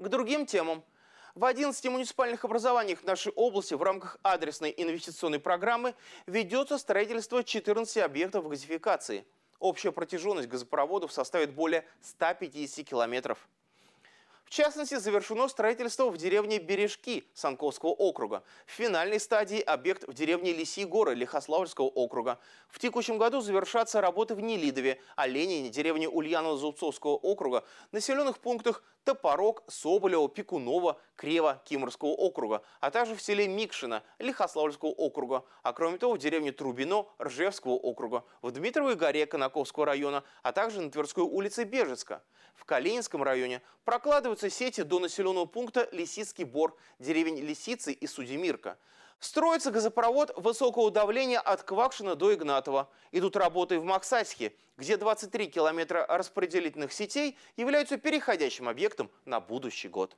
К другим темам. В 11 муниципальных образованиях нашей области в рамках адресной инвестиционной программы ведется строительство 14 объектов газификации. Общая протяженность газопроводов составит более 150 километров. В частности, завершено строительство в деревне Бережки Санковского округа. В финальной стадии объект в деревне Лиси горы Лихославльского округа. В текущем году завершатся работы в Нелидове, Оленине, деревне Ульяново-Зубцовского округа, населенных пунктах Топорок, Соболево, Пекунова, Крева Киморского округа, а также в селе Микшино Лихославльского округа, а кроме того в деревне Трубино Ржевского округа, в Дмитровой горе Конаковского района, а также на Тверской улице Бежецка. В Калининском районе прокладываются расходятся сети до населенного пункта Лисицкий Бор, деревень Лисицы и Судемирка. Строится газопровод высокого давления от Квакшина до Игнатова. Идут работы в Максатьке, где 23 километра распределительных сетей являются переходящим объектом на будущий год.